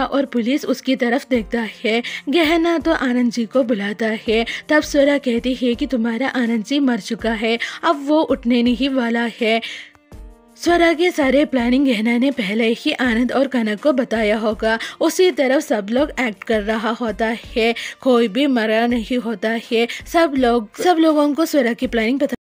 और पुलिस उसकी तरफ देखता है गहना तो आनंद जी को बुलाता है तब सोरा कहती है कि तुम्हारा आनंद जी मर चुका है अब वो उठने नहीं वाला है स्वरा के सारे प्लानिंग गहना ने पहले ही आनंद और कनक को बताया होगा उसी तरफ सब लोग एक्ट कर रहा होता है कोई भी मरा नहीं होता है सब लोग सब लोगों को स्वरा की प्लानिंग पता